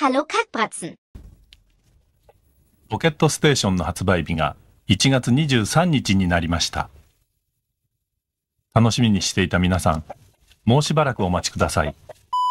ハロ l l ポケットステーションの発売日が1月23日になりました。楽しみにしていた皆さん、もうしばらくお待ちください。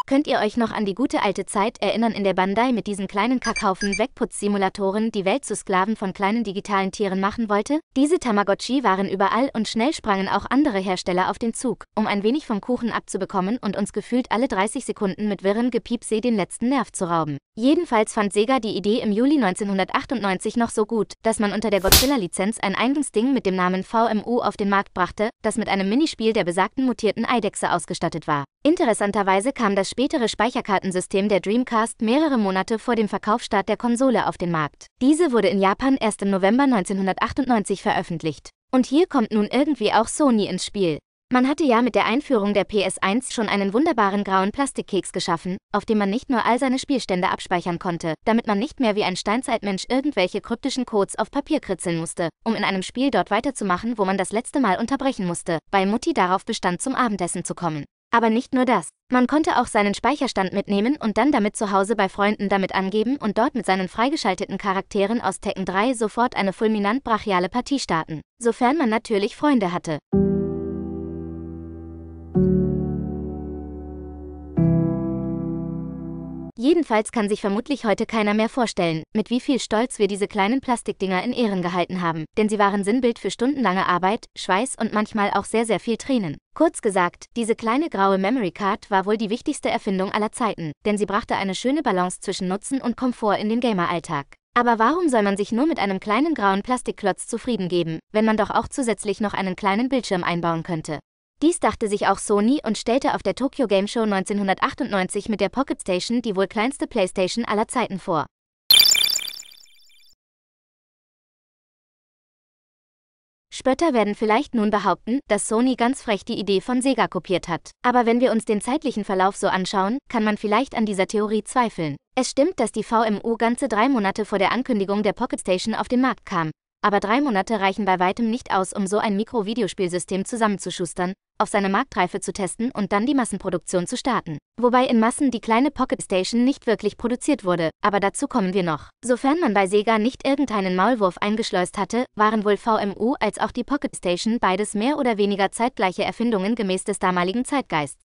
Könnt ihr euch noch an die gute alte Zeit erinnern in der Bandai mit diesen kleinen Kackhaufen Wegputzsimulatoren die Welt zu Sklaven von kleinen digitalen Tieren machen wollte? Diese Tamagotchi waren überall und schnell sprangen auch andere Hersteller auf den Zug, um ein wenig vom Kuchen abzubekommen und uns gefühlt alle 30 Sekunden mit wirrem Gepiepsee den letzten Nerv zu rauben. Jedenfalls fand Sega die Idee im Juli 1998 noch so gut, dass man unter der Godzilla-Lizenz ein eigenes Ding mit dem Namen VMU auf den Markt brachte, das mit einem Minispiel der besagten mutierten Eidechse ausgestattet war. Interessanterweise kam das spätere Speicherkartensystem der Dreamcast mehrere Monate vor dem Verkaufsstart der Konsole auf den Markt. Diese wurde in Japan erst im November 1998 veröffentlicht. Und hier kommt nun irgendwie auch Sony ins Spiel. Man hatte ja mit der Einführung der PS1 schon einen wunderbaren grauen Plastikkeks geschaffen, auf dem man nicht nur all seine Spielstände abspeichern konnte, damit man nicht mehr wie ein Steinzeitmensch irgendwelche kryptischen Codes auf Papier kritzeln musste, um in einem Spiel dort weiterzumachen, wo man das letzte Mal unterbrechen musste, weil Mutti darauf bestand, zum Abendessen zu kommen. Aber nicht nur das. Man konnte auch seinen Speicherstand mitnehmen und dann damit zu Hause bei Freunden damit angeben und dort mit seinen freigeschalteten Charakteren aus Tekken 3 sofort eine fulminant brachiale Partie starten. Sofern man natürlich Freunde hatte. Jedenfalls kann sich vermutlich heute keiner mehr vorstellen, mit wie viel Stolz wir diese kleinen Plastikdinger in Ehren gehalten haben, denn sie waren Sinnbild für stundenlange Arbeit, Schweiß und manchmal auch sehr, sehr viel Tränen. Kurz gesagt, diese kleine graue Memory Card war wohl die wichtigste Erfindung aller Zeiten, denn sie brachte eine schöne Balance zwischen Nutzen und Komfort in den Gamer-Alltag. Aber warum soll man sich nur mit einem kleinen grauen Plastikklotz zufrieden geben, wenn man doch auch zusätzlich noch einen kleinen Bildschirm einbauen könnte? Dies dachte sich auch Sony und stellte auf der Tokyo Game Show 1998 mit der Pocket Station die wohl kleinste PlayStation aller Zeiten vor. Spötter werden vielleicht nun behaupten, dass Sony ganz frech die Idee von Sega kopiert hat. Aber wenn wir uns den zeitlichen Verlauf so anschauen, kann man vielleicht an dieser Theorie zweifeln. Es stimmt, dass die VMU ganze drei Monate vor der Ankündigung der Pocket Station auf den Markt kam. Aber drei Monate reichen bei weitem nicht aus, um so ein Mikro-Videospielsystem zusammenzuschustern, auf seine Marktreife zu testen und dann die Massenproduktion zu starten. Wobei in Massen die kleine Pocket Station nicht wirklich produziert wurde, aber dazu kommen wir noch. Sofern man bei Sega nicht irgendeinen Maulwurf eingeschleust hatte, waren wohl VMU als auch die Pocket Station beides mehr oder weniger zeitgleiche Erfindungen gemäß des damaligen Zeitgeist.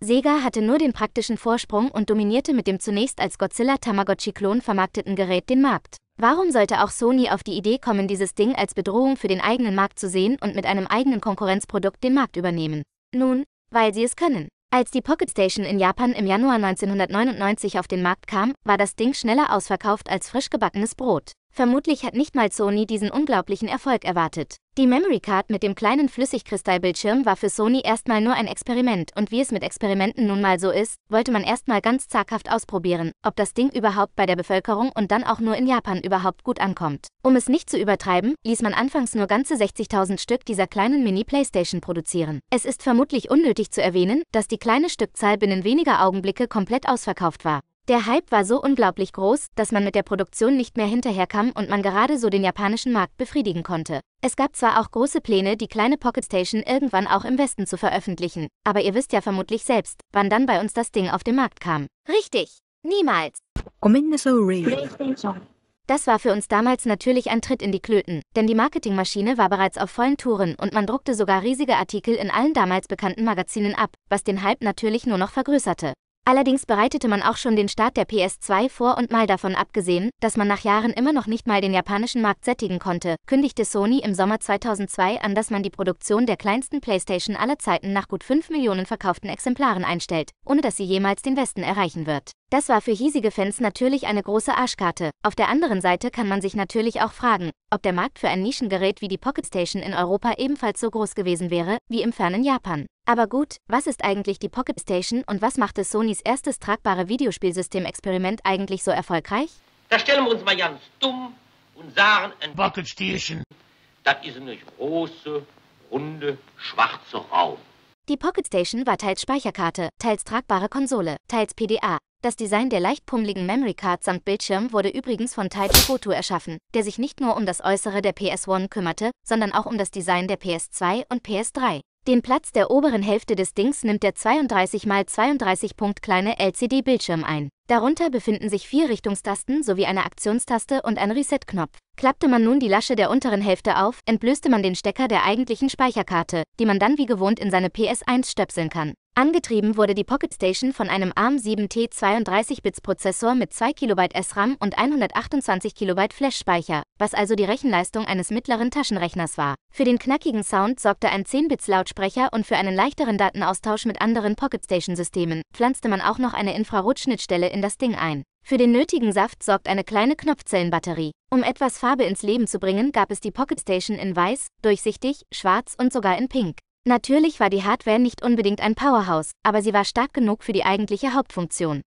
Sega hatte nur den praktischen Vorsprung und dominierte mit dem zunächst als Godzilla Tamagotchi-Klon vermarkteten Gerät den Markt. Warum sollte auch Sony auf die Idee kommen, dieses Ding als Bedrohung für den eigenen Markt zu sehen und mit einem eigenen Konkurrenzprodukt den Markt übernehmen? Nun, weil sie es können. Als die Pocket Station in Japan im Januar 1999 auf den Markt kam, war das Ding schneller ausverkauft als frisch gebackenes Brot. Vermutlich hat nicht mal Sony diesen unglaublichen Erfolg erwartet. Die Memory Card mit dem kleinen Flüssigkristallbildschirm war für Sony erstmal nur ein Experiment und wie es mit Experimenten nun mal so ist, wollte man erstmal ganz zaghaft ausprobieren, ob das Ding überhaupt bei der Bevölkerung und dann auch nur in Japan überhaupt gut ankommt. Um es nicht zu übertreiben, ließ man anfangs nur ganze 60.000 Stück dieser kleinen Mini-Playstation produzieren. Es ist vermutlich unnötig zu erwähnen, dass die kleine Stückzahl binnen weniger Augenblicke komplett ausverkauft war. Der Hype war so unglaublich groß, dass man mit der Produktion nicht mehr hinterherkam und man gerade so den japanischen Markt befriedigen konnte. Es gab zwar auch große Pläne, die kleine Pocket Station irgendwann auch im Westen zu veröffentlichen, aber ihr wisst ja vermutlich selbst, wann dann bei uns das Ding auf den Markt kam. Richtig, niemals. Das war für uns damals natürlich ein Tritt in die Klöten, denn die Marketingmaschine war bereits auf vollen Touren und man druckte sogar riesige Artikel in allen damals bekannten Magazinen ab, was den Hype natürlich nur noch vergrößerte. Allerdings bereitete man auch schon den Start der PS2 vor und mal davon abgesehen, dass man nach Jahren immer noch nicht mal den japanischen Markt sättigen konnte, kündigte Sony im Sommer 2002 an, dass man die Produktion der kleinsten PlayStation aller Zeiten nach gut 5 Millionen verkauften Exemplaren einstellt, ohne dass sie jemals den Westen erreichen wird. Das war für hiesige Fans natürlich eine große Arschkarte. Auf der anderen Seite kann man sich natürlich auch fragen, ob der Markt für ein Nischengerät wie die Pocket Station in Europa ebenfalls so groß gewesen wäre wie im fernen Japan. Aber gut, was ist eigentlich die Pocket Station und was machte Sonys erstes tragbare Videospielsystem-Experiment eigentlich so erfolgreich? Da stellen wir uns mal ganz dumm und sagen ein Pocket Station. Das ist eine große, runde, schwarze Raum. Die Pocket Station war teils Speicherkarte, teils tragbare Konsole, teils PDA. Das Design der leicht pummeligen Memory Card samt Bildschirm wurde übrigens von Taiji Goto erschaffen, der sich nicht nur um das Äußere der PS1 kümmerte, sondern auch um das Design der PS2 und PS3. Den Platz der oberen Hälfte des Dings nimmt der 32 x 32 Punkt kleine LCD-Bildschirm ein. Darunter befinden sich vier Richtungstasten sowie eine Aktionstaste und ein Reset-Knopf. Klappte man nun die Lasche der unteren Hälfte auf, entblößte man den Stecker der eigentlichen Speicherkarte, die man dann wie gewohnt in seine PS1 stöpseln kann. Angetrieben wurde die Pocket Station von einem ARM7T 32-Bits-Prozessor mit 2 KB SRAM und 128 KB Flash-Speicher, was also die Rechenleistung eines mittleren Taschenrechners war. Für den knackigen Sound sorgte ein 10-Bits-Lautsprecher und für einen leichteren Datenaustausch mit anderen Pocket Station-Systemen pflanzte man auch noch eine Infrarotschnittstelle in das Ding ein. Für den nötigen Saft sorgt eine kleine Knopfzellenbatterie. Um etwas Farbe ins Leben zu bringen, gab es die Pocket Station in weiß, durchsichtig, schwarz und sogar in pink. Natürlich war die Hardware nicht unbedingt ein Powerhouse, aber sie war stark genug für die eigentliche Hauptfunktion.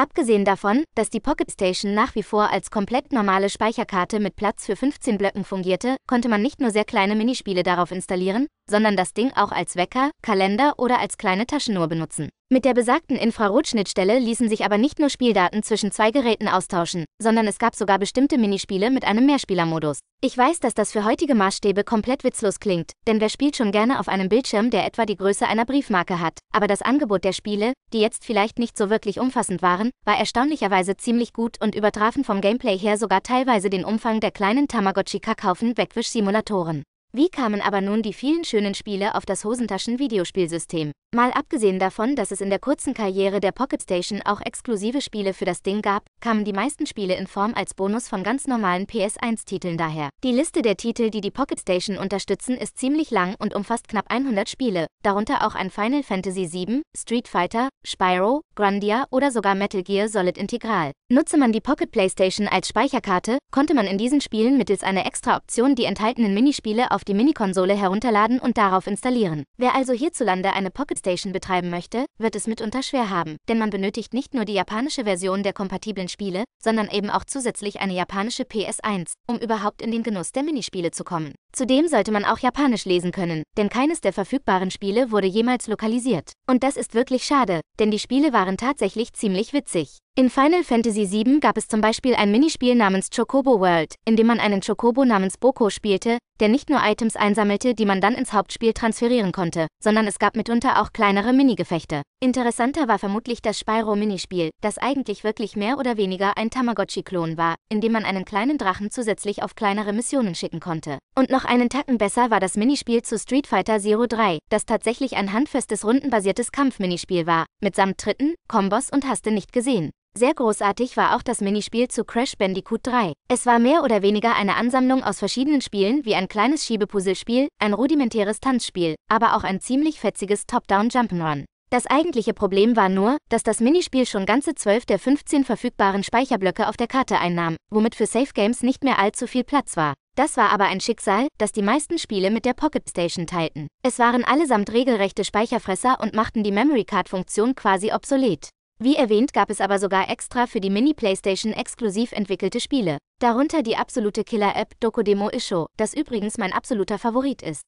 Abgesehen davon, dass die Pocket Station nach wie vor als komplett normale Speicherkarte mit Platz für 15 Blöcken fungierte, konnte man nicht nur sehr kleine Minispiele darauf installieren, sondern das Ding auch als Wecker, Kalender oder als kleine Taschenuhr benutzen. Mit der besagten Infrarotschnittstelle ließen sich aber nicht nur Spieldaten zwischen zwei Geräten austauschen, sondern es gab sogar bestimmte Minispiele mit einem Mehrspielermodus. Ich weiß, dass das für heutige Maßstäbe komplett witzlos klingt, denn wer spielt schon gerne auf einem Bildschirm, der etwa die Größe einer Briefmarke hat? Aber das Angebot der Spiele, die jetzt vielleicht nicht so wirklich umfassend waren, war erstaunlicherweise ziemlich gut und übertrafen vom Gameplay her sogar teilweise den Umfang der kleinen Tamagotchi-Kackhaufen Wegwisch-Simulatoren. Wie kamen aber nun die vielen schönen Spiele auf das Hosentaschen-Videospielsystem? Mal abgesehen davon, dass es in der kurzen Karriere der Pocket Station auch exklusive Spiele für das Ding gab, kamen die meisten Spiele in Form als Bonus von ganz normalen PS1-Titeln daher. Die Liste der Titel, die die Pocket Station unterstützen, ist ziemlich lang und umfasst knapp 100 Spiele, darunter auch ein Final Fantasy VII, Street Fighter, Spyro, Grandia oder sogar Metal Gear Solid Integral. Nutze man die Pocket PlayStation als Speicherkarte, konnte man in diesen Spielen mittels einer Extra-Option die enthaltenen Minispiele auf die Minikonsole herunterladen und darauf installieren. Wer also hierzulande eine Pocket Station betreiben möchte, wird es mitunter schwer haben, denn man benötigt nicht nur die japanische Version der kompatiblen Spiele, sondern eben auch zusätzlich eine japanische PS1, um überhaupt in den Genuss der Minispiele zu kommen. Zudem sollte man auch Japanisch lesen können, denn keines der verfügbaren Spiele wurde jemals lokalisiert. Und das ist wirklich schade, denn die Spiele waren tatsächlich ziemlich witzig. In Final Fantasy VII gab es zum Beispiel ein Minispiel namens Chocobo World, in dem man einen Chocobo namens Boko spielte, der nicht nur Items einsammelte, die man dann ins Hauptspiel transferieren konnte, sondern es gab mitunter auch kleinere Minigefechte. Interessanter war vermutlich das Spyro-Minispiel, das eigentlich wirklich mehr oder weniger ein Tamagotchi-Klon war, in dem man einen kleinen Drachen zusätzlich auf kleinere Missionen schicken konnte. Und noch einen Tacken besser war das Minispiel zu Street Fighter Zero 3, das tatsächlich ein handfestes rundenbasiertes Kampf-Minispiel war, mitsamt Tritten, Kombos und Haste nicht gesehen. Sehr großartig war auch das Minispiel zu Crash Bandicoot 3. Es war mehr oder weniger eine Ansammlung aus verschiedenen Spielen wie ein kleines Schiebepuzzlespiel, ein rudimentäres Tanzspiel, aber auch ein ziemlich fetziges Top-Down-Jump'n'Run. Das eigentliche Problem war nur, dass das Minispiel schon ganze 12 der 15 verfügbaren Speicherblöcke auf der Karte einnahm, womit für Safe Games nicht mehr allzu viel Platz war. Das war aber ein Schicksal, das die meisten Spiele mit der Pocket Station teilten. Es waren allesamt regelrechte Speicherfresser und machten die Memory Card Funktion quasi obsolet. Wie erwähnt gab es aber sogar extra für die Mini-Playstation exklusiv entwickelte Spiele, darunter die absolute Killer-App Dokodemo Isho, das übrigens mein absoluter Favorit ist.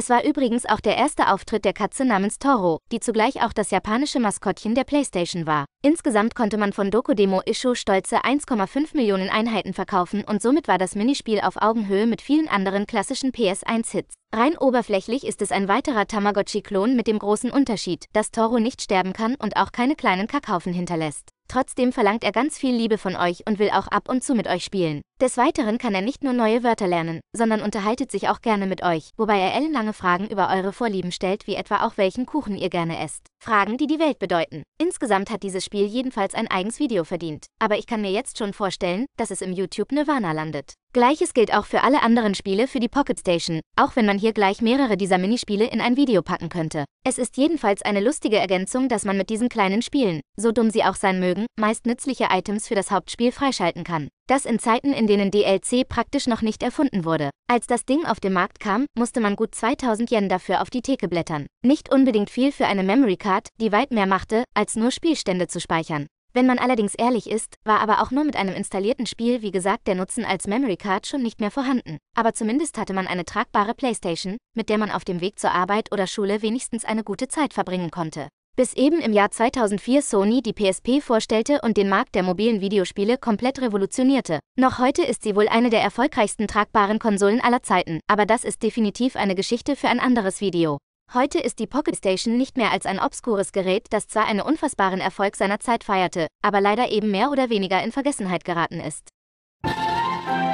Es war übrigens auch der erste Auftritt der Katze namens Toro, die zugleich auch das japanische Maskottchen der PlayStation war. Insgesamt konnte man von Dokodemo Isho stolze 1,5 Millionen Einheiten verkaufen und somit war das Minispiel auf Augenhöhe mit vielen anderen klassischen PS1-Hits. Rein oberflächlich ist es ein weiterer Tamagotchi-Klon mit dem großen Unterschied, dass Toro nicht sterben kann und auch keine kleinen Kackhaufen hinterlässt. Trotzdem verlangt er ganz viel Liebe von euch und will auch ab und zu mit euch spielen. Des Weiteren kann er nicht nur neue Wörter lernen, sondern unterhaltet sich auch gerne mit euch, wobei er ellenlange Fragen über eure Vorlieben stellt, wie etwa auch welchen Kuchen ihr gerne esst. Fragen, die die Welt bedeuten. Insgesamt hat dieses Spiel jedenfalls ein eigens Video verdient, aber ich kann mir jetzt schon vorstellen, dass es im YouTube Nirvana landet. Gleiches gilt auch für alle anderen Spiele für die Pocket Station, auch wenn man hier gleich mehrere dieser Minispiele in ein Video packen könnte. Es ist jedenfalls eine lustige Ergänzung, dass man mit diesen kleinen Spielen, so dumm sie auch sein mögen, meist nützliche Items für das Hauptspiel freischalten kann. Das in Zeiten, in denen DLC praktisch noch nicht erfunden wurde. Als das Ding auf den Markt kam, musste man gut 2000 Yen dafür auf die Theke blättern. Nicht unbedingt viel für eine Memory Card, die weit mehr machte, als nur Spielstände zu speichern. Wenn man allerdings ehrlich ist, war aber auch nur mit einem installierten Spiel, wie gesagt, der Nutzen als Memory Card schon nicht mehr vorhanden. Aber zumindest hatte man eine tragbare Playstation, mit der man auf dem Weg zur Arbeit oder Schule wenigstens eine gute Zeit verbringen konnte bis eben im Jahr 2004 Sony die PSP vorstellte und den Markt der mobilen Videospiele komplett revolutionierte. Noch heute ist sie wohl eine der erfolgreichsten tragbaren Konsolen aller Zeiten, aber das ist definitiv eine Geschichte für ein anderes Video. Heute ist die Pocket Station nicht mehr als ein obskures Gerät, das zwar einen unfassbaren Erfolg seiner Zeit feierte, aber leider eben mehr oder weniger in Vergessenheit geraten ist.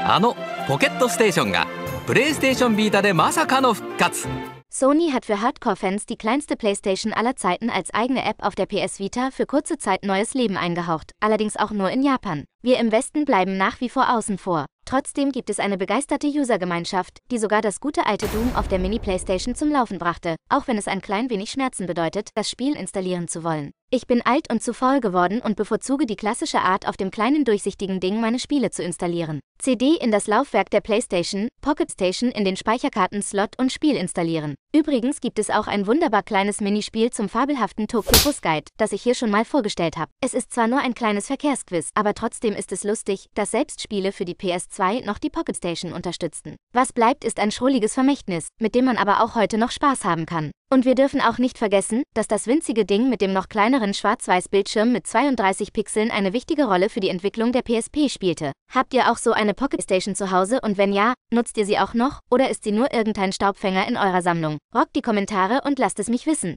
あのポケットステーションがプレイステーションビータでまさかの復活 Sony hat für Hardcore-Fans die kleinste PlayStation aller Zeiten als eigene App auf der PS Vita für kurze Zeit neues Leben eingehaucht, allerdings auch nur in Japan. Wir im Westen bleiben nach wie vor außen vor. Trotzdem gibt es eine begeisterte Usergemeinschaft, die sogar das gute alte Doom auf der Mini-PlayStation zum Laufen brachte, auch wenn es ein klein wenig Schmerzen bedeutet, das Spiel installieren zu wollen. Ich bin alt und zu faul geworden und bevorzuge die klassische Art, auf dem kleinen durchsichtigen Ding meine Spiele zu installieren. CD in das Laufwerk der PlayStation, Pocket Station in den Speicherkarten-Slot und Spiel installieren. Übrigens gibt es auch ein wunderbar kleines Minispiel zum fabelhaften Tokyo Bus Guide, das ich hier schon mal vorgestellt habe. Es ist zwar nur ein kleines Verkehrsquiz, aber trotzdem ist es lustig, dass selbst Spiele für die PS2 noch die Pocket Station unterstützten. Was bleibt, ist ein schrulliges Vermächtnis, mit dem man aber auch heute noch Spaß haben kann. Und wir dürfen auch nicht vergessen, dass das winzige Ding mit dem noch kleineren Schwarz-Weiß-Bildschirm mit 32 Pixeln eine wichtige Rolle für die Entwicklung der PSP spielte. Habt ihr auch so eine Pocket Station zu Hause und wenn ja, nutzt ihr sie auch noch oder ist sie nur irgendein Staubfänger in eurer Sammlung? Rockt die Kommentare und lasst es mich wissen.